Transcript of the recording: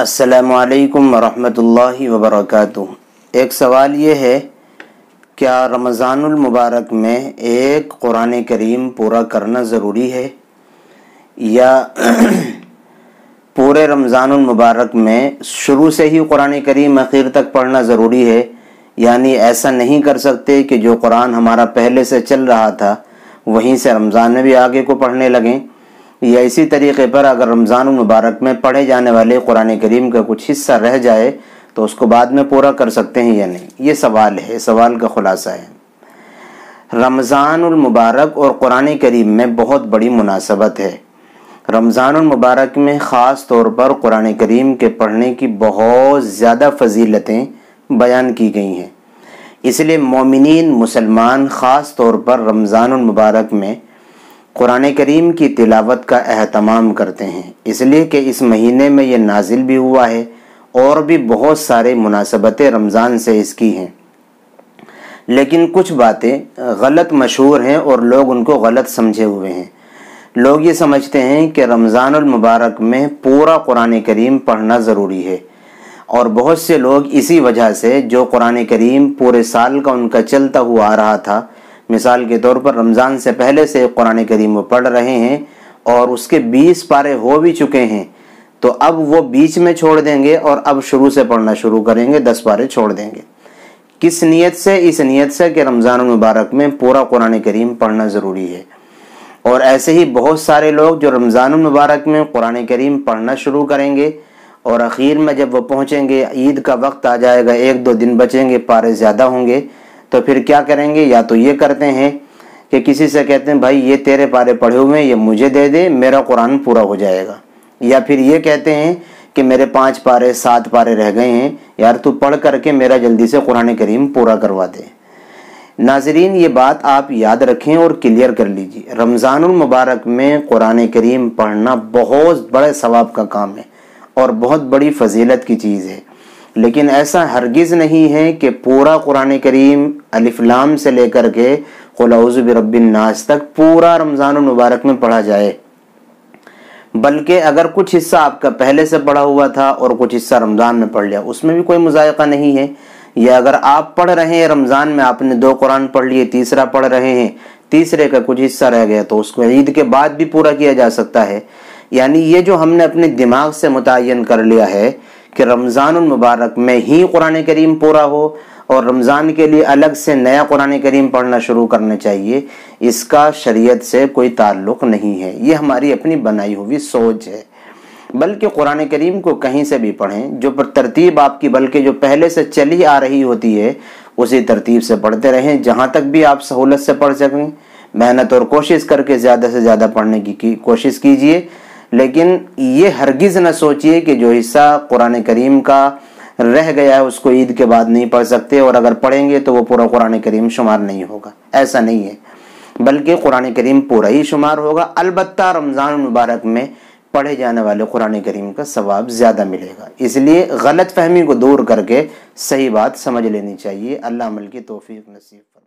السلام علیکم ورحمۃ اللہ وبرکاتہ ایک سوال یہ ہے کیا رمضان المبارک میں ایک قرآن کریم پورا کرنا ضروری ہے یا پورے رمضان المبارک میں شروع سے ہی قرآن کریم اخیر تک پڑھنا ضروری ہے یعنی ایسا نہیں کر سکتے کہ جو قرآن ہمارا پہلے سے چل رہا تھا وہیں سے رمضان میں بھی آگے کو پڑھنے لگیں یا اسی طریقے پر اگر رمضان المبارک میں پڑھے جانے والے قرآن کریم کا کچھ حصہ رہ جائے تو اس کو بعد میں پورا کر سکتے ہیں یا نہیں یہ سوال ہے سوال کا خلاصہ ہے رمضان المبارک اور قرآن کریم میں بہت بڑی مناسبت ہے رمضان المبارک میں خاص طور پر قرآن کریم کے پڑھنے کی بہت زیادہ فضیلتیں بیان کی گئی ہیں اس لیے مومنین مسلمان خاص طور پر رمضان المبارک میں قرآن کریم کی تلاوت کا اہتمام کرتے ہیں اس لیے کہ اس مہینے میں یہ نازل بھی ہوا ہے اور بھی بہت سارے مناسبتیں رمضان سے اس کی ہیں لیکن کچھ باتیں غلط مشہور ہیں اور لوگ ان کو غلط سمجھے ہوئے ہیں لوگ یہ سمجھتے ہیں کہ رمضان المبارک میں پورا قرآن کریم پڑھنا ضروری ہے اور بہت سے لوگ اسی وجہ سے جو قرآن کریم پورے سال کا ان کا چلتا ہوا آ رہا تھا مثال کے طور پر رمضان سے پہلے سے قرآن کریم وہ پڑھ رہے ہیں اور اس کے بیس پارے ہو بھی چکے ہیں تو اب وہ بیچ میں چھوڑ دیں گے اور اب شروع سے پڑھنا شروع کریں گے دس پارے چھوڑ دیں گے کس نیت سے اس نیت سے کہ رمضان المبارک میں پورا قرآن کریم پڑھنا ضروری ہے اور ایسے ہی بہت سارے لوگ جو رمضان المبارک میں قرآن کریم پڑھنا شروع کریں گے اور اخیر میں جب وہ پہنچیں گے عید کا وقت آ جائے گا ایک دو دن بچیں گے پارے زیادہ ہوں گے تو پھر کیا کریں گے یا تو یہ کرتے ہیں کہ کسی سے کہتے ہیں بھائی یہ تیرے پارے پڑھے ہوئے ہیں یہ مجھے دے دے میرا قرآن پورا ہو جائے گا یا پھر یہ کہتے ہیں کہ میرے پانچ پارے سات پارے رہ گئے ہیں یار تو پڑھ کر کے میرا جلدی سے قرآن کریم پورا کروا دے ناظرین یہ بات آپ یاد رکھیں اور کلیئر کر لیجیے رمضان المبارک میں قرآن کریم پڑھنا بہت بڑے ثواب کا کام ہے اور بہت بڑی فضیلت کی چیز ہے لیکن ایسا ہرگز نہیں ہے کہ پورا قرآن کریم لام سے لے کر کے خلاع برب الناس تک پورا رمضان المبارک میں پڑھا جائے بلکہ اگر کچھ حصہ آپ کا پہلے سے پڑھا ہوا تھا اور کچھ حصہ رمضان میں پڑھ لیا اس میں بھی کوئی مذائقہ نہیں ہے یا اگر آپ پڑھ رہے ہیں رمضان میں آپ نے دو قرآن پڑھ لیے تیسرا پڑھ رہے ہیں تیسرے کا کچھ حصہ رہ گیا تو اس کو عید کے بعد بھی پورا کیا جا سکتا ہے یعنی یہ جو ہم نے اپنے دماغ سے متعین کر لیا ہے کہ رمضان المبارک میں ہی قرآن کریم پورا ہو اور رمضان کے لیے الگ سے نیا قرآن کریم پڑھنا شروع کرنا چاہیے اس کا شریعت سے کوئی تعلق نہیں ہے یہ ہماری اپنی بنائی ہوئی سوچ ہے بلکہ قرآن کریم کو کہیں سے بھی پڑھیں جو پر ترتیب آپ کی بلکہ جو پہلے سے چلی آ رہی ہوتی ہے اسی ترتیب سے پڑھتے رہیں جہاں تک بھی آپ سہولت سے پڑھ سکیں محنت اور کوشش کر کے زیادہ سے زیادہ پڑھنے کی کوشش کیجیے لیکن یہ ہرگز نہ سوچیے کہ جو حصہ قرآن کریم کا رہ گیا ہے اس کو عید کے بعد نہیں پڑھ سکتے اور اگر پڑھیں گے تو وہ پورا قرآن کریم شمار نہیں ہوگا ایسا نہیں ہے بلکہ قرآن کریم پورا ہی شمار ہوگا البتہ رمضان مبارک میں پڑھے جانے والے قرآن کریم کا ثواب زیادہ ملے گا اس لیے غلط فہمی کو دور کر کے صحیح بات سمجھ لینی چاہیے اللہ عمل کی توفیق نصیب